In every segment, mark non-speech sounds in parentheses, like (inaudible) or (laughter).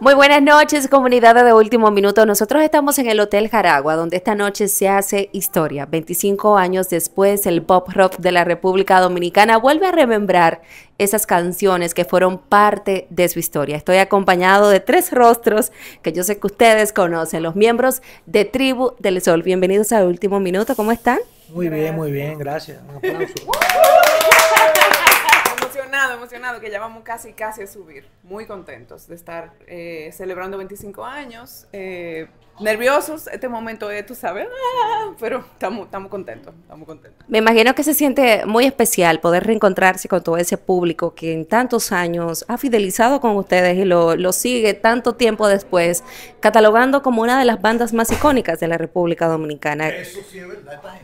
Muy buenas noches, comunidad de Último Minuto. Nosotros estamos en el Hotel Jaragua, donde esta noche se hace historia. 25 años después, el pop rock de la República Dominicana vuelve a remembrar esas canciones que fueron parte de su historia. Estoy acompañado de tres rostros que yo sé que ustedes conocen, los miembros de Tribu del Sol. Bienvenidos a Último Minuto, ¿cómo están? Muy bien, muy bien, gracias. Un aplauso que ya vamos casi, casi a subir. Muy contentos de estar eh, celebrando 25 años. Eh, nerviosos, este momento es, eh, tú sabes, ah, pero estamos, estamos contentos, estamos contentos. Me imagino que se siente muy especial poder reencontrarse con todo ese público que en tantos años ha fidelizado con ustedes y lo, lo sigue tanto tiempo después, catalogando como una de las bandas más icónicas de la República Dominicana. Eso sí es verdad, (laughs)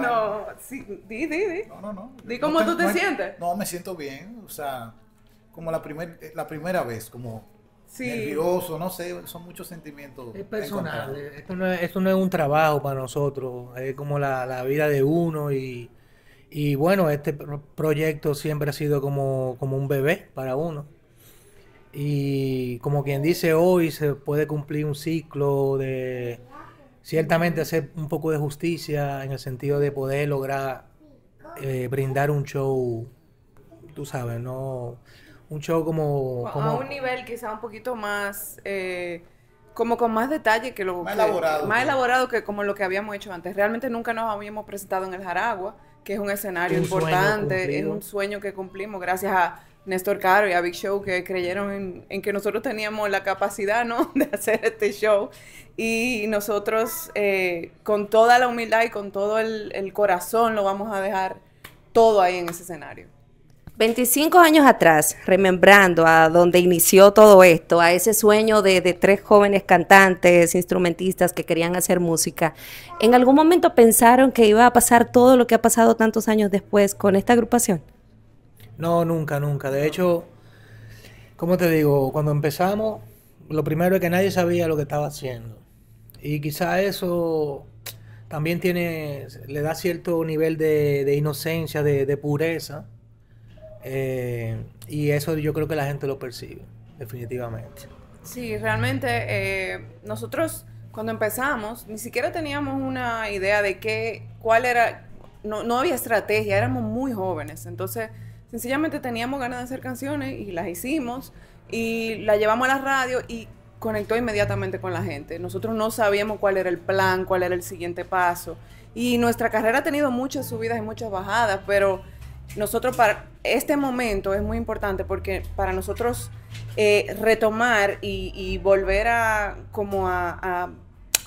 No, sí, di, di, di. No, no, no. Di cómo tú te sientes. No, me siento bien, o sea, como la, eh, la primera vez, como nervioso, no sé, son muchos sentimientos. Es personal, eh, esto no es, un trabajo para nosotros, es como la, vida de uno y, bueno, este proyecto siempre ha sido como un bebé para uno. Y como quien dice hoy, se puede cumplir un ciclo de ciertamente hacer un poco de justicia en el sentido de poder lograr eh, brindar un show, tú sabes, no un show como, a un nivel quizá un poquito más eh, como con más detalle que lo más elaborado, más elaborado que como lo que habíamos hecho antes. Realmente nunca nos habíamos presentado en el Jaragua, que es un escenario importante, es un sueño que cumplimos gracias a Néstor Caro y a Big Show que creyeron en, que nosotros teníamos la capacidad (laughs) de hacer este show y nosotros eh, con toda la humildad y con todo el, corazón lo vamos a dejar todo ahí en ese escenario. 25 años atrás, remembrando a donde inició todo esto, a ese sueño de tres jóvenes cantantes, instrumentistas que querían hacer música, ¿en algún momento pensaron que iba a pasar todo lo que ha pasado tantos años después con esta agrupación? No, nunca, nunca. De hecho, como te digo, cuando empezamos, lo primero es que nadie sabía lo que estaba haciendo. Y quizá eso también tiene, le da cierto nivel de, inocencia, de, pureza. Eh, y eso yo creo que la gente lo percibe, definitivamente. Sí, realmente eh, nosotros cuando empezamos ni siquiera teníamos una idea de qué, cuál era, no, no había estrategia, éramos muy jóvenes. Entonces Sencillamente teníamos ganas de hacer canciones y las hicimos y las llevamos a la radio y conectó inmediatamente con la gente. Nosotros no sabíamos cuál era el plan, cuál era el siguiente paso. Y nuestra carrera ha tenido muchas subidas y muchas bajadas, pero nosotros para este momento es muy importante porque para nosotros eh, retomar y, volver como a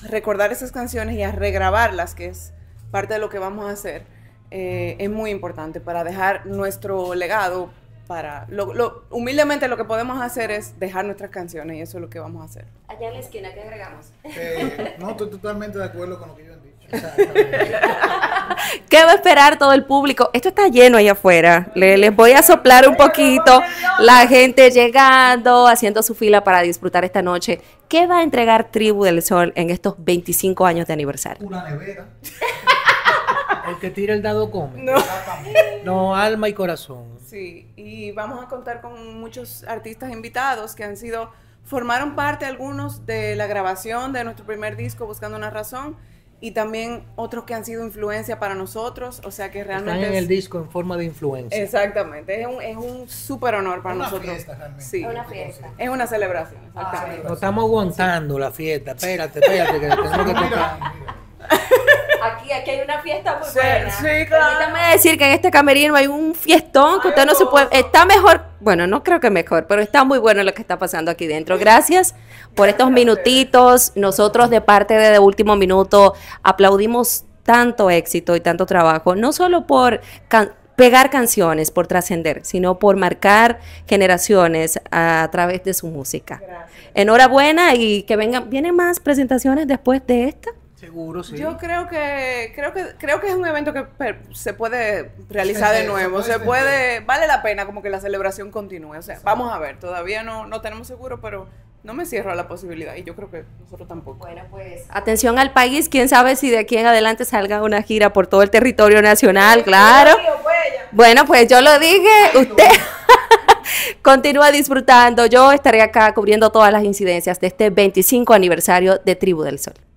recordar esas canciones y a regrabarlas, que es parte de lo que vamos a hacer eh, es muy importante para dejar nuestro legado. Para lo, humildemente lo que podemos hacer es dejar nuestras canciones y eso es lo que vamos a hacer. Allá en la esquina, ¿qué agregamos? Eh, no, estoy totalmente de acuerdo con lo que yo han dicho. (laughs) ¿Qué va a esperar todo el público? Esto está lleno ahí afuera. les voy a soplar un poquito. La gente llegando, haciendo su fila para disfrutar esta noche. ¿Qué va a entregar Tribu del Sol en estos 25 años de aniversario? Una nevera. El que tira el dado come. (laughs) No. alma y corazón. Sí, y vamos a contar con muchos artistas invitados que han sido, formaron parte algunos de la grabación de nuestro primer disco, Buscando una Razón, y también otros que han sido influencia para nosotros, o sea que realmente... Están en el disco en forma de influencia. Exactamente, es un, es un súper honor para nosotros. Fiesta, Sí. Es una fiesta. Es una celebración, ah, Nos estamos aguantando la fiesta, espérate, espérate, que (laughs) tenemos que tocar aquí, hay una fiesta muy buena. Sí, claro. Permítame decir que en este camerino hay un fiestón que usted no se puede. Está mejor, bueno, no creo que mejor, pero está muy bueno lo que está pasando aquí dentro. Gracias por estos minutitos. Nosotros, de parte de, Último Minuto, aplaudimos tanto éxito y tanto trabajo, no solo por pegar canciones, por trascender, sino por marcar generaciones a, través de su música. Enhorabuena y que vengan, ¿vienen más presentaciones después de esta? Seguro, sí. Yo creo que creo que creo que es un evento que se puede realizar de nuevo, se puede, vale la pena como que la celebración continúe, o sea, vamos a ver, todavía no no tenemos seguro, pero no me cierro a la posibilidad y yo creo que nosotros tampoco. Bueno, pues atención al país, quién sabe si de aquí en adelante salga una gira por todo el territorio nacional, claro. Pues, bueno, pues yo lo dije, usted (laughs) Continúa disfrutando. Yo estaré acá cubriendo todas las incidencias de este 25 aniversario de Tribu del Sol.